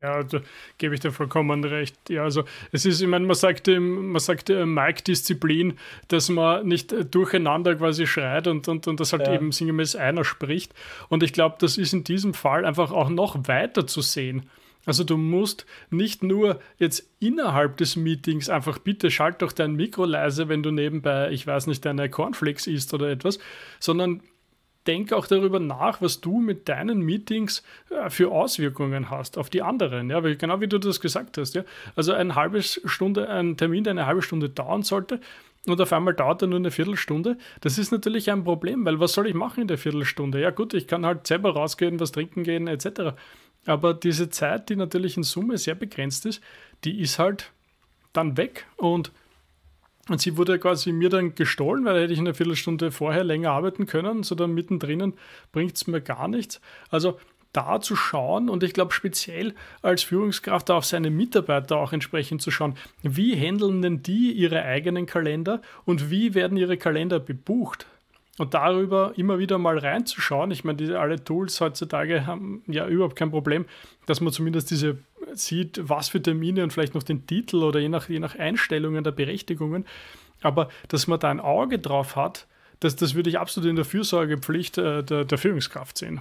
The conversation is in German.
Ja, da also, gebe ich dir vollkommen recht. Ja, also es ist, ich meine, man sagt ähm, man sagt äh, Mike-Disziplin, dass man nicht äh, durcheinander quasi schreit und, und, und das halt ja. eben sinngemäß einer spricht. Und ich glaube, das ist in diesem Fall einfach auch noch weiter zu sehen. Also du musst nicht nur jetzt innerhalb des Meetings einfach bitte schalt doch dein Mikro leise, wenn du nebenbei, ich weiß nicht, deine Cornflakes isst oder etwas, sondern denke auch darüber nach, was du mit deinen Meetings äh, für Auswirkungen hast auf die anderen. Ja, weil genau wie du das gesagt hast. Ja, also eine halbe Stunde, ein Termin, der eine halbe Stunde dauern sollte, und auf einmal dauert er nur eine Viertelstunde. Das ist natürlich ein Problem, weil was soll ich machen in der Viertelstunde? Ja gut, ich kann halt selber rausgehen, was trinken gehen etc. Aber diese Zeit, die natürlich in Summe sehr begrenzt ist, die ist halt dann weg und und sie wurde quasi mir dann gestohlen, weil da hätte ich eine Viertelstunde vorher länger arbeiten können. So dann mittendrin bringt es mir gar nichts. Also da zu schauen und ich glaube speziell als Führungskraft auf seine Mitarbeiter auch entsprechend zu schauen, wie handeln denn die ihre eigenen Kalender und wie werden ihre Kalender gebucht? Und darüber immer wieder mal reinzuschauen. Ich meine, diese alle Tools heutzutage haben ja überhaupt kein Problem, dass man zumindest diese sieht, was für Termine und vielleicht noch den Titel oder je nach, je nach Einstellungen der Berechtigungen. Aber dass man da ein Auge drauf hat, das, das würde ich absolut in der Fürsorgepflicht äh, der, der Führungskraft sehen.